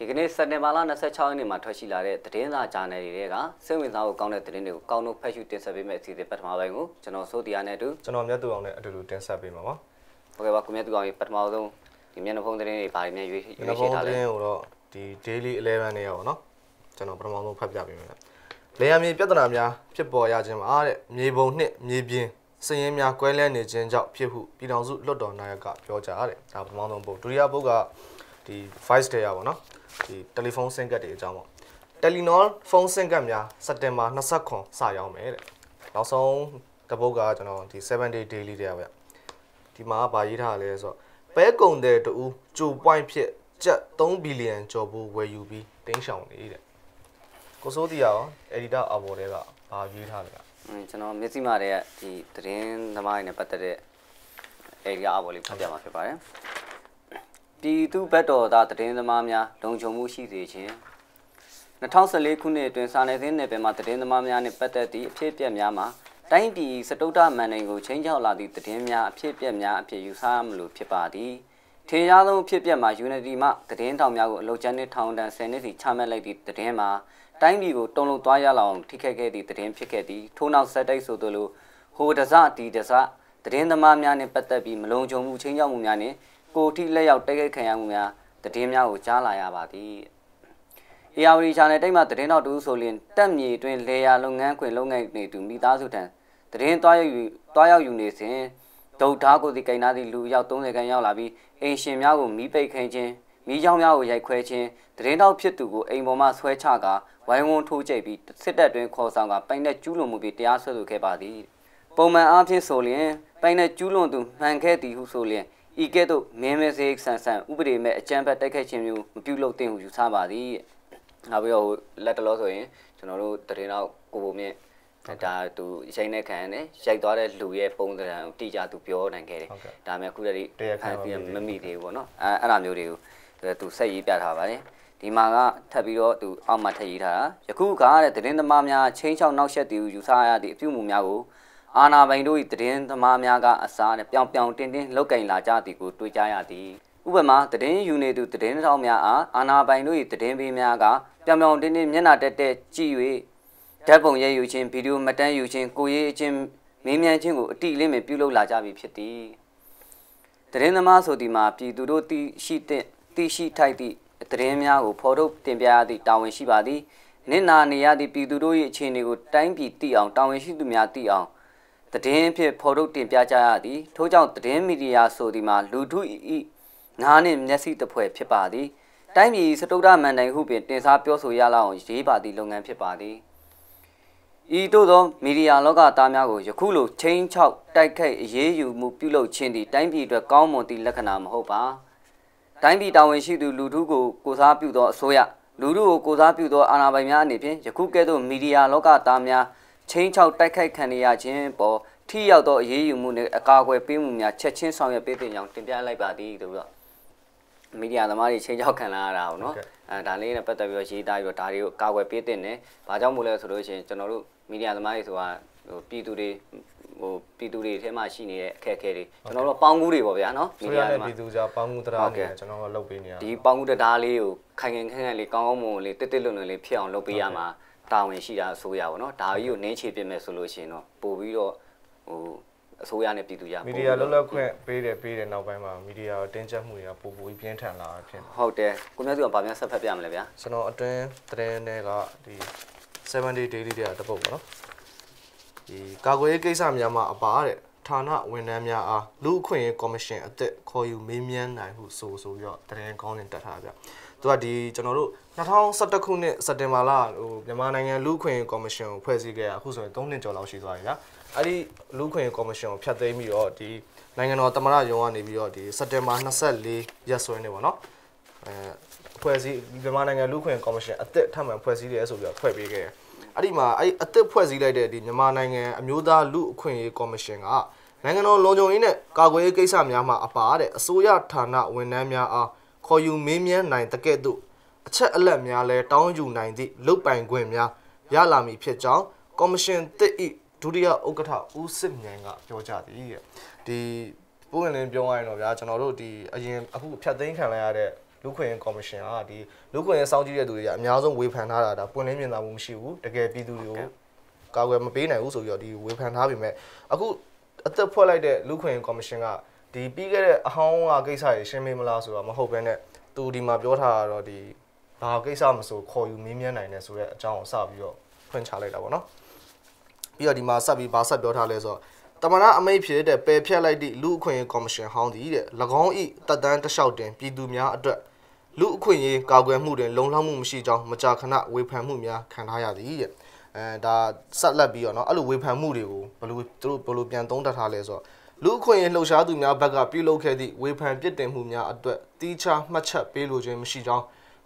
ဒီကနေ့စက်တင်ဘာလ26ရက်နေ့မှာထွက်ရှိလာတဲ့သတင်းစာဂျာနယ်တွေကစိတ်ဝင်စားဖို့ကောင်းတဲ့သတင်းတွေကိုကောင်းလို့ဖတ်ရှုတင်ဆက်ပေးမယ့်အစီအစဉ်ပထမပိုင်းကိုကျွန်တော်စိုးတရားနဲ့အတူကျွန်တော်မြတ်သူအောင်နဲ့အတူတူတင်ဆက်ပေးမှာပါ။ဟုတ်ကဲ့ပါကိုမြတ်သူအောင်ရေပထမဆုံးဒီမျက်နှာဖုံးသတင်းတွေဘာတွေများရွေးရွေးရှိထားလဲ။မျက်နှာဖုံးသတင်းကိုတော့ဒီ daily 11နဲ့ရပါတော့။ကျွန်တော်ပထမဆုံးဖတ်ပြပေးမယ်။လေယာဉ်မြေပြဿနာများဖြစ်ပေါ်ရခြင်းမှာတဲ့မြေပုံနှင့်မြေပြင်စည်ရင်းများကွဲလဲနေခြင်းကြောင့်ဖြစ်ဟုပြည်တော်စုလွှတ်တော်နာယကပြောကြားတယ်။ဒါပထမဆုံးပုတ်ဒုတိယပုတ်ကဒီ vice တဲ့ရပါတော့။ဒီတယ်လီဖုန်းဆင်ကတ်တွေအကြောင်းပေါ့ Telenor ဖုန်းဆင်ကတ်များစက်တင်ဘာ29စရောင်းမယ်တဲ့နောက်ဆုံးတပုတ်ကကျွန်တော်ဒီ7 day daily တရားဗျဒီမှာဗာရေးထားလဲဆိုတော့ပဲကုံတဲ့တူကြို point ဖြစ်ကျပ်3ဘီလီယံကျော်ဖို့ဝယ်ယူပြီးတင်းရှောင်နေတဲ့ကိုစိုးတီရောအဒီတာအဘော်တွေကဗာရေးထားလဲကျွန်တော်မျက်စိမာတွေကဒီသတင်းသမားတွေနဲ့ပတ်သက်တဲ့ area အပေါ်လေးဖတ်ပြမှာဖြစ်ပါတယ်ပြည်သူဘက်တော်သားသတင်းသမားများလုံခြုံမှုရှိစေခြင်း2014ခုနှစ်အတွင်းစာနယ်ဇင်းနယ်ပယ်မှာသတင်းသမားများနှင့်ပတ်သက်သည့်အဖြစ်အပျက်များမှာတိုင်းပြည်စတုတ္ထမန်နိုင်ကိုချင်းချောက်လာသည့်သတင်းများအဖြစ်အပျက်များအဖြစ်ယူဆရမလို့ဖြစ်ပါသည်ထင်ရှားဆုံးအဖြစ်အပျက်မှာ Unity မှသတင်းထောင်များကိုအလောက်ကျန်းနှင့်ထောင်ဒဏ်10နှစ်စီချမှတ်လိုက်သည့်သတင်းမှာတိုင်းပြည်ကိုတုံ့လုံသွားရလောက်ထိခက်ခဲ့သည့်သတင်းဖြစ်ခဲ့သည်ထို့နောက်စက်တိုက်ဆိုသလိုဟိုဒဇဒီဒဇသတင်းသမားများနှင့်ပတ်သက်ပြီးမလုံခြုံမှုချင်းချောက်မှုများနှင့်ကိုထိလက်ရောက်တိုက်ခိုက်ခံရမှုများတည်င်းများကိုကြားလာရပါသည်။ ARD Channel တိတ်မှတည်င်းတော်တူဆိုလင်တက်မြေတွင်လေယာလုပ်ငန်းခွင်လုပ်ငန်းနေသူမိသားစုထံတည်င်းတွားရောက်ယူတွားရောက်ယူနေစဉ်ဒုတ်သားကိုစီကင်နာသည့်လူရောက်30ခန်းရောက်လာပြီးအင်ရှင်များကိုမိပိတ်ခိုင်းခြင်းမိချောင်းများကိုရိုက်ခွဲခြင်းတရင်တော့ဖြစ်သူကိုအိမ်ပေါ်မှဆွဲချကာဝိုင်းဝန်းထိုးကျိတ်ပြီးစစ်တပ်တွင်ခေါ်ဆောင်ကပိုင်တဲ့ကျူးလွန်မှုဖြင့်တရားစွဲဆိုခဲ့ပါသည်ပုံမှန်အားဖြင့်ဆိုလျင်ပိုင်တဲ့ကျူးလွန်သူမှန်ခဲ့သည်ဟုဆိုလျင်ဤကဲ့သို့မင်းမဲစေဆန်ဆန်ဥပဒေမဲ့အကြမ်းဖက်တိုက်ခိုက်ခြင်းမျိုးမပြုလုပ်သင့်ဟုယူဆပါသည်။နောက်ပြီးတော့လက်တလောဆိုရင်ကျွန်တော်တို့တရင်တော့ကိုပုံမြင့်ဒါသူရိုက်နေခံရတယ်ရိုက်သွားတဲ့လူရဲ့ပုံစံကိုတိကျသူပြောနိုင်ခဲ့တယ်။ဒါပေမဲ့အခုတည်းတရားခံပြီးမမိသေးဘူးပေါ့နော်။အဲအဲ့လိုမျိုးတွေကိုသူဆက်ရေးပြထားပါတယ်။ဒီမှာကထပ်ပြီးတော့သူအောက်မှာထည့်ရေးထားတာယခုကတဲ့တရင်သမားများချင်းချောင်းနောက်ဆက်တည်ယူဆရသည့်အပြုအမူများကိုအာနာပိုင်တို့၏တည်င်းသမားများကအစားနဲ့ပြောင်ပြောင်တင်းတင်းလောက်ကင်လာကြသည်ကိုတွေ့ကြရသည်ဥပမာတည်င်းယူနေသူတည်င်းဆောင်များအားအာနာပိုင်တို့၏တည်င်းပေးများကပြောင်ပြောင်တင်းတင်းမျက်နှာတက်တက်ကြည့်၍ဓာတ်ပုံရိုက်ယူခြင်းဗီဒီယိုမတန်းယူခြင်းကိုရေးအခြင်းမေးမြန်းခြင်းကိုအတိအလင်းပင်ပြုလုပ်လာကြပြီဖြစ်သည်တည်င်းသမားဆိုသည်မှာ ပြည်သူတို့သိရှိတဲ့သိရှိထိုက်သည့်တည်င်းများကိုဖော်ထုတ်တင်ပြရသည့်တာဝန်ရှိပါသည်နင့်နာနေရသည့်ပြည်သူတို့၏အခြေအနေကိုတိုင်းပြည်သိအောင်တာဝန်ရှိသူများသိအောင်သတင်းအဖြစ်ဖော်ထုတ်တင်ပြကြရသည်ထို့ကြောင့်သတင်းမီဒီယာဆိုသည်မှာလူထု၏နားနှင့်မျက်စိတစ်ဖွဲ့ဖြစ်ပါသည်တိုင်းပြည်စတုဒ္ဒမန်တိုင်ဟုပင်တင်စားပြောဆိုရလောက်ရေးပါသည့်လုပ်ငန်းဖြစ်ပါသည်ဤသို့သောမီဒီယာလောကသားများကိုယခုလိုချင်းချောက်တိုက်ခိုက်အရေးယူမှုပြုလုပ်ခြင်းသည်တိုင်းပြည်အတွက်ကောင်းမွန်သည့်လက္ခဏာမဟုတ်ပါတိုင်းပြည်တာဝန်ရှိသူလူထုကိုကိုစားပြုသောအစိုးရလူထုကိုကိုစားပြုသော အာဏာပိုင်များအနေဖြင့်ယခုကဲ့သို့မီဒီယာလောကသားများချင်းချောက်တိုက်ခိုက်ခံရခြင်းပေါ်ထိရောက်သောအရေးယူမှုနဲ့အကာအကွယ်ပေးမှုများချက်ချင်းဆောင်ရွက်ပေးတင်ကြောင်းတင်ပြလိုက်ပါသည်ဆိုတော့မီဒီယာသမားတွေချိန်ချောက်ခံလာရတာပေါ့နော်အဲဒါလေးနဲ့ပတ်သက်ပြီးတော့ရေးသားပြီးတော့ဒါတွေကိုအကာအကွယ်ပေးတင်တယ်။ဘာကြောင့်မို့လဲဆိုလို့ရှိရင်ကျွန်တော်တို့မီဒီယာသမားတွေဆိုတာဟိုပြည်သူတွေဟိုပြည်သူတွေထဲမှာရှိနေတဲ့အခက်အခဲတွေကျွန်တော်တို့ပေါင်းကူးတွေပေါ့ဗျာနော်မီဒီယာမှာပြည်သူကြားပေါင်းကူးတရားတွေကျွန်တော်တို့လုပ်ပေးနေရဒီပေါင်းကူးတရားလေးကိုခိုင်ခိုင်ခန့်ခန့်လေးကောင်းကောင်းမွန်မွန်လေးတစ်တစ်လွတ်လွတ်လေးဖြစ်အောင်လုပ်ပေးရမှာတာဝန်ရှိတာဆိုရပါတော့နော်ဒါကြီးကိုနင်းချေပြမယ်ဆိုလို့ရှိရင်တော့ပို့ပြီးတော့ဟိုအစိုးရနဲ့ပြည်သူရမီဒီယာလောက်လောက်ခွင့်ပေးတယ်ပေးတယ်နောက်ပိုင်းမှာမီဒီယာတင်းကျပ်မှုတွေကပိုပိုပြင်းထန်လာဖြစ်ဟုတ်တယ်ကိုမျိုးစုကဗာများဆက်ဖက်ပြမလဲဗျာကျွန်တော်အတွင်းသတင်းတွေကဒီ7 day daily တွေကတပုတ်ပေါ့နော်ဒီကာကွယ်ရေးကိစ္စများမှာအပါတဲ့ဌာနဝန်ထမ်းများအားလူအခွင့်အရေးကော်မရှင်အသက်ခေါ်ယူမေးမြန်းနိုင်မှုဆိုဆိုပြီးတော့သတင်းကောင်းတင်တက်ထားဗျ။သူကဒီကျွန်တော်တို့2011ခုနှစ်စက်တင်ဘာလဟိုမြန်မာနိုင်ငံလူအခွင့်အရေးကော်မရှင်ကိုဖွဲ့စည်းခဲ့တာအခုဆိုရင်3နှစ်ကျော်လောက်ရှိသွားပြီဗျာ။အဲ့ဒီလူခွင့်ကော်မရှင်ကိုဖြတ်သိမ်းပြီးတော့ဒီနိုင်ငံတော်သမရရုံးကနေပြီးတော့ဒီစက်တင်ဘာ24ရက်စွဲနေပေါ့နော်အဲဖွဲ့စည်းမြန်မာနိုင်ငံလူခွင့်ကော်မရှင်အသစ်ထပ်မံဖွဲ့စည်းတယ်ဆိုပြီးတော့ဖွဲ့ပေးခဲ့တယ်အဲ့ဒီမှာအဲ့အသစ်ဖွဲ့စည်းလိုက်တဲ့ဒီမြန်မာနိုင်ငံအမျိုးသားလူအခွင့်အရေးကော်မရှင်ကနိုင်ငံတော်လုံခြုံရေးနဲ့ကာကွယ်ရေးကိစ္စများမှာအပါတဲ့အစိုးရဌာနဝန်ထမ်းများအားခေါ်ယူမေးမြန်းနိုင်တဲ့ကဲ့သို့အချက်အလက်များလဲတောင်းယူနိုင်သည့်လုတ်ပိုင်ခွင့်များရလာမည်ဖြစ်ကြောင်းကော်မရှင်တစ်၏ဒုတိယဥက္ကဋ္ဌဦးစစ်မြိုင်ကပြောကြသည်တဲ့ဒီပုံရင်းပြောရရင်တော့ဗျာကျွန်တော်တို့ဒီအရင်အခုဖြတ်သိမ်းခံလိုက်ရတဲ့လူခွင့်ကော်မရှင်ကဒီလူခွင့်စောင့်ကြည့်တဲ့သူတွေကအများဆုံးဝေဖန်ထားတာဒါပွင့်လင်းမြင်သာမှုမရှိဘူးတကယ်ပြည်သူတွေကိုကာကွယ်မပေးနိုင်ဘူးဆိုပြီးတော့ဒီဝေဖန်ထားပေမဲ့အခုအသက်ဖွဲ့လိုက်တဲ့လူခွင့်ကော်မရှင်ကဒီပြီးခဲ့တဲ့အဟောင်းကကိစ္စတွေရှင်းမေးမလားဆိုတော့မဟုတ်ဘဲနဲ့သူဒီမှာပြောထားတာတော့ဒီဘာကိစ္စမဆိုခေါ်ယူမေးမြန်းနိုင်တယ်ဆိုတဲ့အကြောင်းကိုစပြီးတော့ဖွင့်ချလိုက်တာပေါ့နော်ပြီးတော့ဒီမှာဆက်ပြီးဗာဆက်ပြောထားလဲဆိုတော့တမနာအမိတ်ဖြစ်တဲ့ပယ်ဖြတ်လိုက်သည့်လူအခွင့်အရေးကော်မရှင်ဟောင်းသည်တဲ့၎င်း၏တပ်တန်းတလျှောက်တွင်ပြည်သူများအတွက်လူအခွင့်အရေးကာကွယ်မှုတွင် လုံလောက်မှုမရှိကြောင်းမကြာခဏဝေဖန်မှုများခံထားရသည်တဲ့အဲဒါဆက်လက်ပြီးတော့เนาะအဲ့လိုဝေဖန်မှုတွေကိုဘလို့သူတို့ဘလို့ပြန်သုံးတတ်ထားလဲဆိုတော့လူအခွင့်အရေးလှုပ်ရှားသူများဘက်ကပြုလုပ်ခဲ့သည့်ဝေဖန်ပြစ်တင်မှုများအတွက်တီးခြားမှတ်ချက်ပေးလိုခြင်းမရှိကြောင်း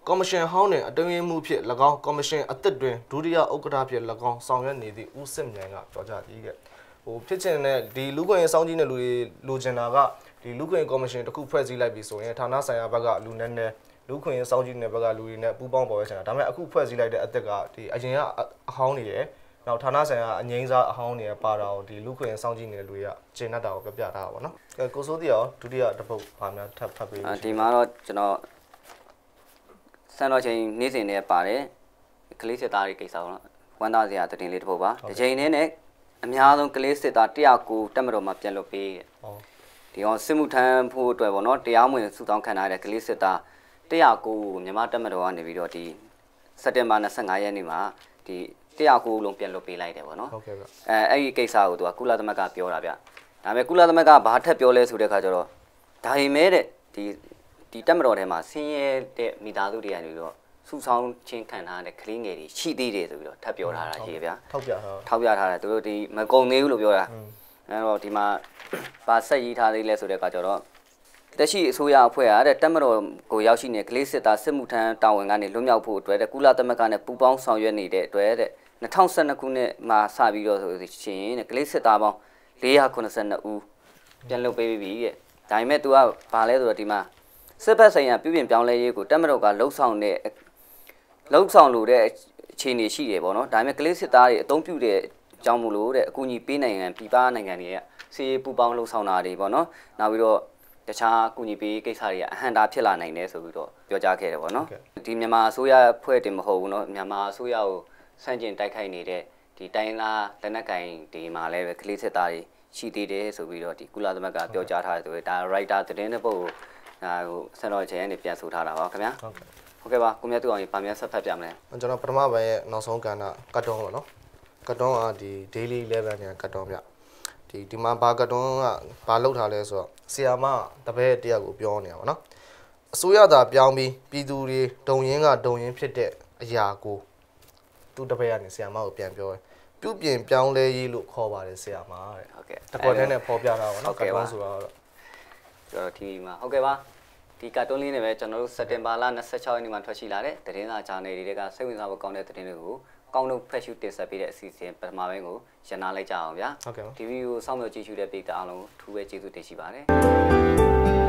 ကော်မရှင်ဟောင်းတွင်အတွင်းမှုဖြင့်၎င်းကော်မရှင်အသစ်တွင်ဒုတိယဥက္ကဋ္ဌဖြင့်၎င်းဆောင်ရွက်နေသည့်ဦးစစ်မြိုင်ကပြောကြားသည်ကဟိုဖြစ်ချင်တဲ့ဒီလူခွင့်စောင်းကြီးနဲ့လူတွေလိုချင်တာကဒီလူခွင့်ကော်မရှင်တစ်ခုဖွဲ့စည်းလိုက်ပြီဆိုရင်ဌာနဆိုင်ရာဘက်ကလူနည်းနည်းလူခွင့်စောင်းကြီးနဲ့ဘက်ကလူတွေနဲ့ပူးပေါင်းပေါ်ရချင်တာဒါပေမဲ့အခုဖွဲ့စည်းလိုက်တဲ့အသစ်ကဒီအရင်ကအဟောင်းနေတယ်နောက်ဌာနဆိုင်ရာအငိမ့်စားအဟောင်းနေပါတာကိုဒီလူခွင့်စောင့်ကြည့်နေတဲ့လူတွေကဂျင်းတ်တာကိုပြပြထားတာပါเนาะကိုစိုးတီရောဒုတိယတစ်ပုတ်ဗာများထပ်ဖတ်ပေးဒီမှာတော့ကျွန်တော်စံတော်ချိန်နေ့စဉ်နဲ့ပါတယ်ကလေးစစ်သားတွေကိစ္စပေါ့နော်ဝမ်းသာစရာတည်လေးတစ်ပုဒ်ပါတစ်ချိန်တည်းနဲ့အများဆုံးကလေးစစ်သား109တက်မတော်မှာပြန်လွတ်ပေးတဲ့ဒီအောင်စစ်မှုထမ်းဖို့အတွက်ပေါ့နော်တရားမဝင်စုဆောင်းခံထားတဲ့ကလေးစစ်သား109ကိုမြန်မာတက်မတော်ကနေပြီးတော့ဒီစက်တင်ဘာ25ရက်နေ့မှာဒီ109လုံးပြန်လွတ်ပေးလိုက်တယ်ပေါ့နော်ဟုတ်ကဲ့ဗျအဲအဲ့ဒီကိစ္စကိုသူကကုလသမဂ္ဂပြောတာဗျဒါပေမဲ့ကုလသမဂ္ဂဘာထက်ပြောလဲဆိုတဲ့ခါကျတော့ဒါပေမဲ့တဲ့ဒီဒီတက်မတော်ထဲမှာဆင်းရဲတဲ့မိသားစုတွေကနေတော့စူဆောင်းချင်းခံထားတဲ့ကလေးငယ်တွေရှိသေးတယ်ဆိုပြီးတော့ထပ်ပြောထားတာရှိရဲ့ဗျာထောက်ပြထားထောက်ပြထားတယ်သူတို့ဒီမကုံသေးဘူးလို့ပြောတာအဲတော့ဒီမှာပါဆက်ရေးထားသေးလဲဆိုတဲ့အခါကျတော့တက်ရှိအစိုးရအဖွဲ့ကတဲ့တက်မတော်ကိုရောက်ရှိနေတဲ့ကလေးစစ်သားစစ်မှုထမ်းတာဝန်ကနေလွတ်မြောက်ဖို့အတွက်တဲ့ကုလသမဂ္ဂနဲ့ပူးပေါင်းဆောင်ရွက်နေတဲ့အတွက်တဲ့2012ခုနှစ်မှာစပြီးတော့ဆိုရှင်တဲ့ကလေးစစ်သားပေါင်း482ဦးပြန်လွတ်ပေးပြီတဲ့ဒါပေမဲ့ तू ကဘာလဲဆိုတော့ဒီမှာစစ်ဘက်ဆိုင်ရာပြုပြင်ပြောင်းလဲရေးကိုတက်မတော်ကလှုပ်ဆောင်တဲ့လှုပ်ဆောင်လို့တဲ့အခြေအနေရှိတယ်ပေါ့နော်ဒါပေမဲ့ကလေးစစ်သားတွေအသုံးပြုတဲ့အကြောင်းမလို့တဲ့အကူအညီပေးနိုင်ရန်ပြည်ပနိုင်ငံတွေကစီးပူပေါင်းလှုပ်ဆောင်တာတွေပေါ့နော်နောက်ပြီးတော့တခြားအကူအညီပေးကိစ္စတွေကအဟန့်တားဖြစ်လာနိုင်တယ်ဆိုပြီးတော့ပြောကြားခဲ့တယ်ပေါ့နော်ဒီမြန်မာအစိုးရဖွဲ့တင်မဟုတ်ဘူးနော်မြန်မာအစိုးရကိုဆန့်ကျင်တိုက်ခိုက်နေတဲ့ဒီတိုင်းလားလက်နက်ကင်ဒီမှာလည်းပဲကလေးစစ်သားတွေရှိသေးတယ်ဆိုပြီးတော့ဒီကုလသမဂ္ဂပြောကြားထားတယ်ဆိုပြီးဒါ writer သတင်းတစ်ပုဒ်ကိုဒါဟိုဆန်တော်ချေကနေပြန်ဆိုထားတာပါခင်ဗျာဟုတ်ကဲ့ဟုတ်ကဲ့ပါကိုမြတ်သူအောင်ရေဗာမြတ်ဆက်ဖတ်ပြမလဲကျွန်တော်ပထမပိုင်းရဲ့နောက်ဆုံးကဏ္ဍကတ်တုံးပေါ့နော်ကတ်တုံးကဒီ daily level ညာကတ်တုံးဗျဒီဒီမှာဘာကတ်တုံးကဘာလောက်ထားလဲဆိုတော့ဆီယာမတပည့်တယောက်ကိုပြောနေတာပေါ့နော်အစိုးရသာ ပြောင်းပြီးပြည်သူတွေဒုံရင်းကဒုံရင်းဖြစ်တဲ့အရာကိုသူတပည့်ကနေဆီယာမကိုပြန်ပြောတယ်ပြုပြင်ပြောင်းလဲရေးလို့ခေါ်ပါတယ်ဆီယာမတဲ့ဟုတ်ကဲ့တကောတန်းနဲ့ပေါ်ပြတာပေါ့နော်ကတ်တုံးဆိုတော့ကျွန်တော် TV မှာဟုတ်ကဲ့ပါဒီကာတွန်းလေးနဲ့ပဲကျွန်တော်တို့စက်တင်ဘာလ26ရက်နေ့မှာထွက်ရှိလာတဲ့သတင်းစာဂျာနယ်တွေကစိတ်ဝင်စားဖို့ကောင်းတဲ့သတင်းတွေကိုကောင်းလို့ဖက်ရှုတင်ဆက်ပေးတဲ့အစီအစဉ်ပထမပိုင်းကိုရန်နာလိုက်ကြအောင်ဗျာဟုတ်ကဲ့ပါ TV ကိုစောင့်မျှော်ကြည့်ရှုတဲ့ပိတ်တအားလုံးထူးပဲကျေးဇူးတင်ရှိပါတယ်